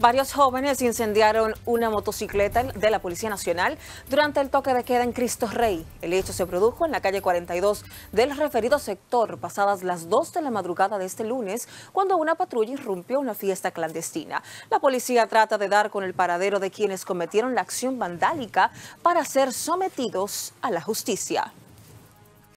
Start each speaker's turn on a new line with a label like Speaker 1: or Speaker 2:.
Speaker 1: Varios jóvenes incendiaron una motocicleta de la Policía Nacional durante el toque de queda en Cristo Rey. El hecho se produjo en la calle 42 del referido sector pasadas las 2 de la madrugada de este lunes cuando una patrulla irrumpió una fiesta clandestina. La policía trata de dar con el paradero de quienes cometieron la acción vandálica para ser sometidos a la justicia.